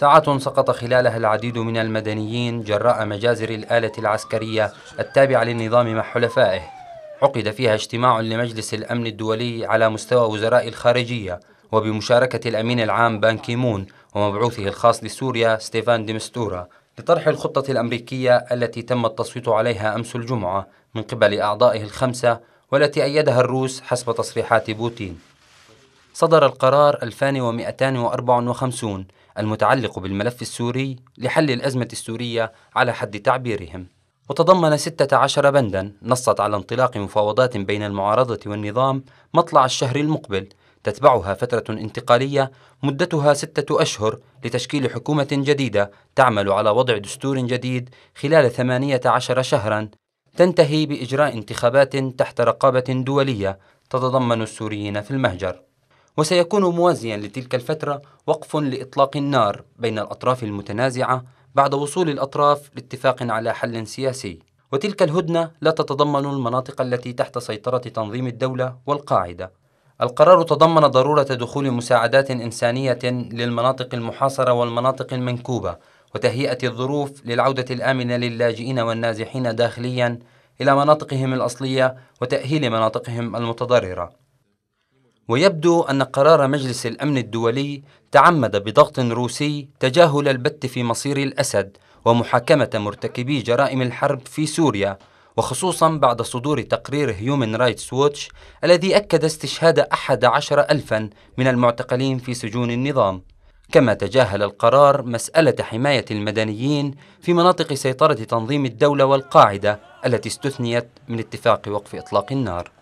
ساعة سقط خلالها العديد من المدنيين جراء مجازر الآلة العسكرية التابعة للنظام مع حلفائه عقد فيها اجتماع لمجلس الأمن الدولي على مستوى وزراء الخارجية وبمشاركة الأمين العام بان كيمون ومبعوثه الخاص لسوريا ستيفان ديمستورا لطرح الخطة الأمريكية التي تم التصويت عليها أمس الجمعة من قبل أعضائه الخمسة والتي أيدها الروس حسب تصريحات بوتين صدر القرار 2254 المتعلق بالملف السوري لحل الأزمة السورية على حد تعبيرهم وتضمن 16 بندا نصت على انطلاق مفاوضات بين المعارضة والنظام مطلع الشهر المقبل تتبعها فترة انتقالية مدتها ستة أشهر لتشكيل حكومة جديدة تعمل على وضع دستور جديد خلال 18 شهرا تنتهي بإجراء انتخابات تحت رقابة دولية تتضمن السوريين في المهجر وسيكون موازيا لتلك الفترة وقف لإطلاق النار بين الأطراف المتنازعة بعد وصول الأطراف لاتفاق على حل سياسي وتلك الهدنة لا تتضمن المناطق التي تحت سيطرة تنظيم الدولة والقاعدة القرار تضمن ضرورة دخول مساعدات إنسانية للمناطق المحاصرة والمناطق المنكوبة وتهيئة الظروف للعودة الآمنة للاجئين والنازحين داخليا إلى مناطقهم الأصلية وتأهيل مناطقهم المتضررة ويبدو أن قرار مجلس الأمن الدولي تعمد بضغط روسي تجاهل البت في مصير الأسد ومحاكمة مرتكبي جرائم الحرب في سوريا وخصوصا بعد صدور تقرير هيومن رايتس ووتش الذي أكد استشهاد أحد عشر ألفا من المعتقلين في سجون النظام كما تجاهل القرار مسألة حماية المدنيين في مناطق سيطرة تنظيم الدولة والقاعدة التي استثنيت من اتفاق وقف إطلاق النار